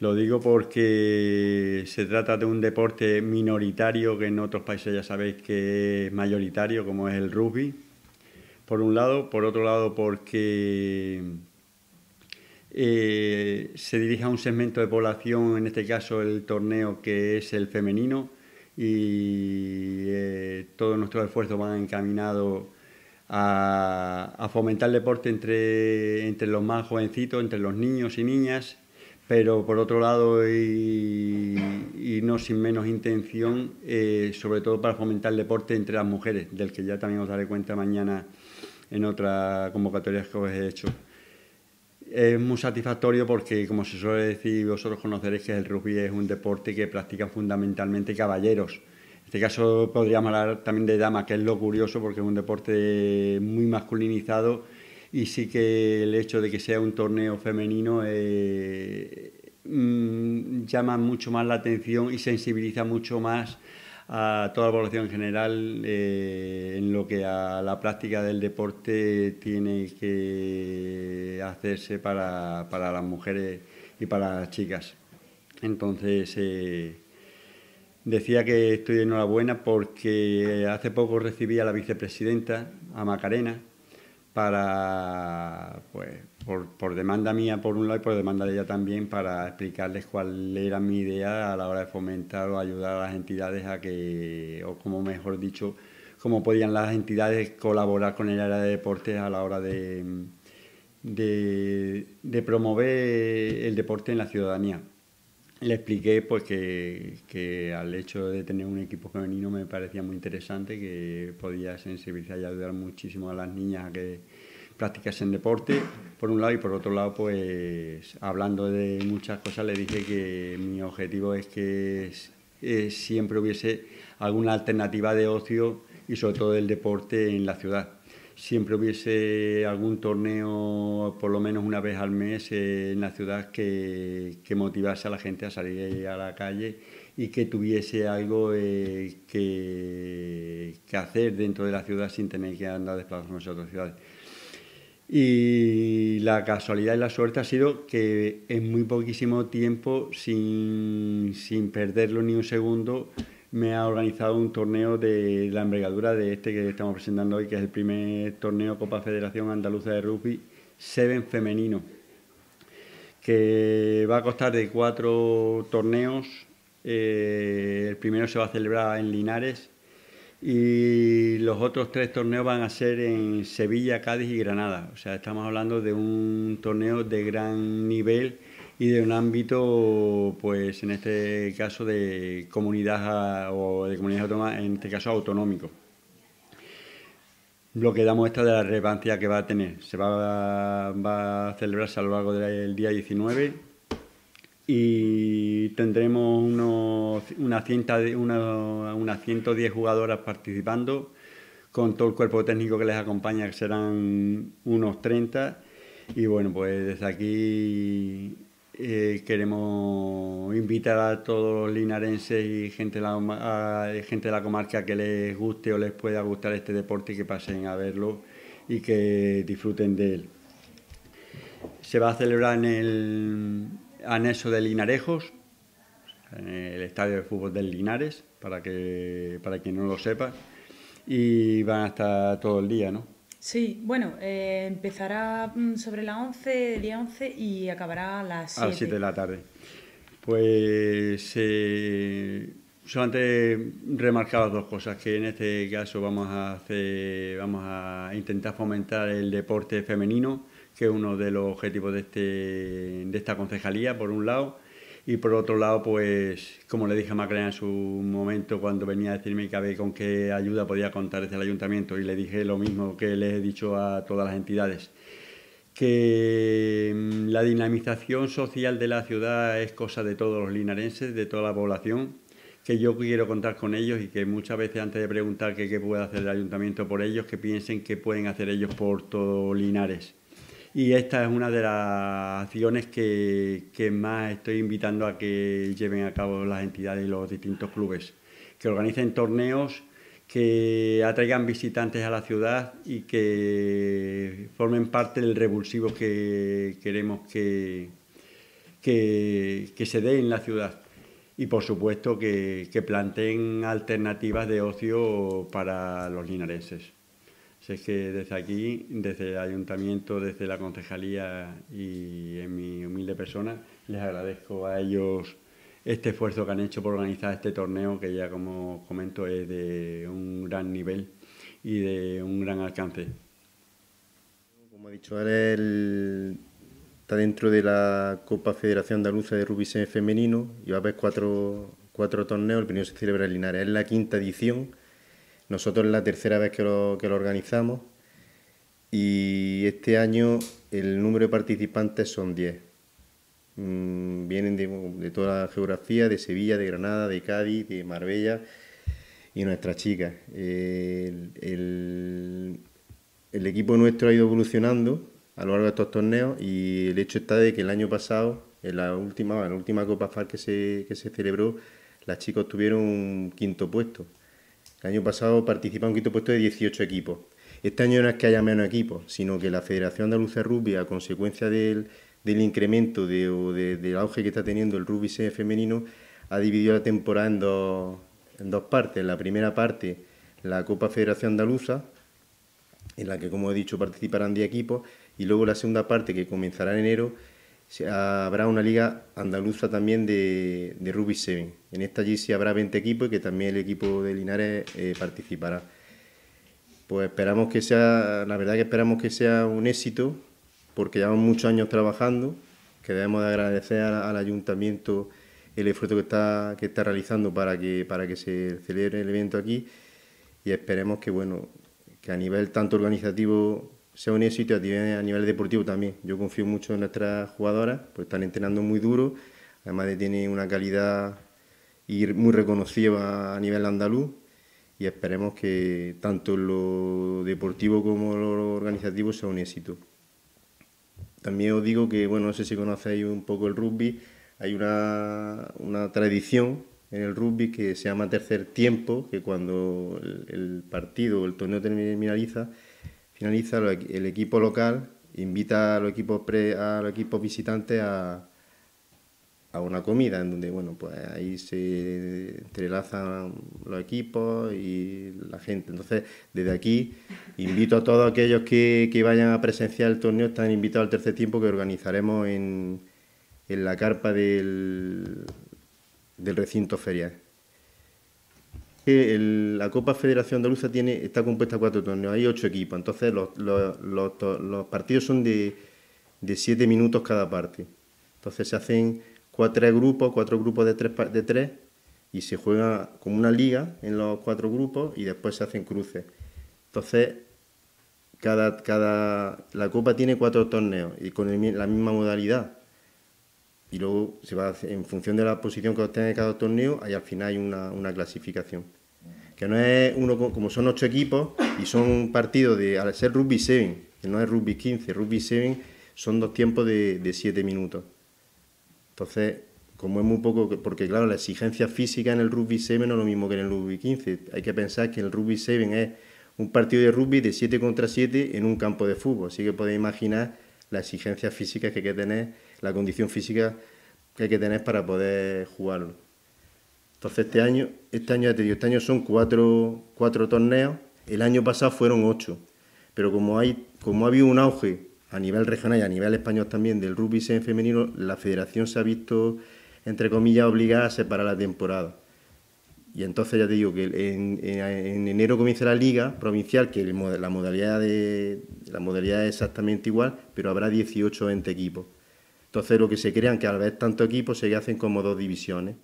Lo digo porque se trata de un deporte minoritario que en otros países ya sabéis que es mayoritario, como es el rugby, por un lado. Por otro lado, porque eh, se dirige a un segmento de población, en este caso el torneo que es el femenino, y eh, todos nuestros esfuerzos van encaminados a, fomentar el deporte entre, entre los más jovencitos, entre los niños y niñas, pero por otro lado y, no sin menos intención, eh, sobre todo para fomentar el deporte entre las mujeres, del que ya también os daré cuenta mañana en otra convocatoria que os he hecho. Es muy satisfactorio porque, como se suele decir, vosotros conoceréis que el rugby es un deporte que practican fundamentalmente caballeros en este caso podríamos hablar también de dama, que es lo curioso porque es un deporte muy masculinizado y sí que el hecho de que sea un torneo femenino eh, mm, llama mucho más la atención y sensibiliza mucho más a toda la población en general eh, en lo que a la práctica del deporte tiene que hacerse para, las mujeres y para las chicas. Entonces, eh, Decía que estoy enhorabuena porque hace poco recibí a la vicepresidenta, a Macarena, para, pues, por, por, demanda mía por un lado y por demanda de ella también, para explicarles cuál era mi idea a la hora de fomentar o ayudar a las entidades a que, o como mejor dicho, cómo podían las entidades colaborar con el área de deportes a la hora de, de promover el deporte en la ciudadanía le expliqué pues que, al hecho de tener un equipo femenino me parecía muy interesante, que podía sensibilizar y ayudar muchísimo a las niñas a que practicasen deporte, por un lado, y por otro lado, pues hablando de muchas cosas, le dije que mi objetivo es que siempre hubiese alguna alternativa de ocio y sobre todo del deporte en la ciudad siempre hubiese algún torneo, por lo menos una vez al mes, en la ciudad que, motivase a la gente a salir a la calle y que tuviese algo eh, que, hacer dentro de la ciudad sin tener que andar desplazándose a otras ciudades. Y la casualidad y la suerte ha sido que en muy poquísimo tiempo, sin, sin perderlo ni un segundo, me ha organizado un torneo de la envergadura de este que estamos presentando hoy, que es el primer torneo Copa Federación Andaluza de Rugby Seven Femenino, que va a costar de cuatro torneos. Eh, el primero se va a celebrar en Linares y los otros tres torneos van a ser en Sevilla, Cádiz y Granada. O sea, estamos hablando de un torneo de gran nivel y de un ámbito, pues en este caso de comunidad o de comunidades autónomas, en este caso autonómico. Lo que da muestra de la relevancia que va a tener. Se va, a celebrarse a lo largo del día 19 y tendremos unos, una unas 110 jugadoras participando con todo el cuerpo técnico que les acompaña, que serán unos 30. Y bueno, pues desde aquí eh, queremos invitar a todos los linarenses y gente de, la, eh, gente de la comarca que les guste o les pueda gustar este deporte y que pasen a verlo y que disfruten de él. Se va a celebrar en el anexo de Linarejos, en el estadio de fútbol de Linares, para, que, para quien no lo sepa, y van a estar todo el día, ¿no? Sí, bueno, eh, empezará mm, sobre las 11, día 11 y acabará a las 7. de la tarde. Pues eh, solamente remarcar dos cosas, que en este caso vamos a, hacer, vamos a intentar fomentar el deporte femenino, que es uno de los objetivos de, este, de esta concejalía, por un lado, y por otro lado, pues, como le dije a Macrea en su momento, cuando venía a decirme que a ver con qué ayuda podía contar desde el ayuntamiento, y le dije lo mismo que les he dicho a todas las entidades, que mm, la dinamización social de la ciudad es cosa de todos los linarenses, de toda la población, que yo quiero contar con ellos y que muchas veces antes de preguntar qué puede hacer el ayuntamiento por ellos, que piensen qué pueden hacer ellos por todos Linares y esta es una de las acciones que, más estoy invitando a que lleven a cabo las entidades y los distintos clubes, que organicen torneos que atraigan visitantes a la ciudad y que formen parte del revulsivo que queremos que, se dé en la ciudad. Y por supuesto que, que planteen alternativas de ocio para los linareses es que desde aquí, desde el ayuntamiento, desde la concejalía y en mi humilde persona, les agradezco a ellos este esfuerzo que han hecho por organizar este torneo, que ya como comento es de un gran nivel y de un gran alcance. Como he dicho, ahora está dentro de la Copa Federación Andaluza de Rugby Femenino y va a haber cuatro, cuatro torneos, el primero se celebra en Linares, es la quinta edición nosotros es la tercera vez que lo, organizamos y este año el número de participantes son 10. Mm, vienen de, toda la geografía, de Sevilla, de Granada, de Cádiz, de Marbella y nuestras chicas. el, equipo nuestro ha ido evolucionando a lo largo de estos torneos y el hecho está de que el año pasado, en la última, Copa FAR que se, que se celebró, las chicas tuvieron un quinto puesto. El año pasado participaba un quinto puesto de 18 equipos. Este año no es que haya menos equipos, sino que la Federación Andaluza de Rugby, a consecuencia del, incremento o del auge que está teniendo el rugby femenino, ha dividido la temporada en dos, partes. la primera parte, la Copa Federación Andaluza, en la que, como he dicho, participarán 10 equipos, y luego la segunda parte, que comenzará en enero, habrá una liga andaluza también de, de Rugby 7. En esta allí sí habrá 20 equipos y que también el equipo de Linares eh, participará. Pues esperamos que sea, la verdad que esperamos que sea un éxito, porque llevamos muchos años trabajando, que debemos de agradecer al, al ayuntamiento el esfuerzo que está, que está realizando para que, para que se celebre el evento aquí y esperemos que, bueno, que a nivel tanto organizativo sea un éxito a nivel, a nivel deportivo también. Yo confío mucho en nuestras jugadoras, pues están entrenando muy duro, además de tener una calidad y muy reconocida a nivel andaluz y esperemos que tanto lo deportivo como lo organizativo sea un éxito. También os digo que, bueno, no sé si conocéis un poco el rugby, hay una, una tradición en el rugby que se llama tercer tiempo, que cuando el, el partido o el torneo terminaliza, finaliza, el equipo local invita a los equipos, pre, visitantes a, una comida en donde, bueno, pues ahí se entrelazan los equipos y la gente. Entonces, desde aquí invito a todos aquellos que, vayan a presenciar el torneo, están invitados al tercer tiempo que organizaremos en, la carpa del, del recinto ferial la Copa Federación Andaluza tiene, está compuesta de cuatro torneos, hay ocho equipos, entonces los, partidos son de, siete minutos cada parte. Entonces se hacen cuatro grupos, cuatro grupos de tres, de tres y se juega como una liga en los cuatro grupos y después se hacen cruces. Entonces, cada, la Copa tiene cuatro torneos y con la misma modalidad y luego se va en función de la posición que obtenga cada torneo, ...hay al final hay una, clasificación. Que no es uno, como son ocho equipos y son partidos de, al ser rugby 7, que no es rugby 15, rugby 7 son dos tiempos de, siete minutos. Entonces, como es muy poco, porque claro, la exigencia física en el rugby 7 no es lo mismo que en el rugby 15. Hay que pensar que el rugby 7 es un partido de rugby de 7 contra 7 en un campo de fútbol. Así que podéis imaginar ...la exigencia física que hay que tener la condición física que hay que tener para poder jugarlo. Entonces este año, este año ya este año son cuatro, cuatro torneos, el año pasado fueron ocho, pero como, hay, como ha habido un auge a nivel regional y a nivel español también del rugby femenino, la federación se ha visto, entre comillas, obligada a separar la temporada. Y entonces ya te digo que en, enero comienza la liga provincial, que la modalidad, de, la modalidad es exactamente igual, pero habrá 18 20 equipos. Entonces lo que se crean que al vez tanto equipo se hacen como dos divisiones.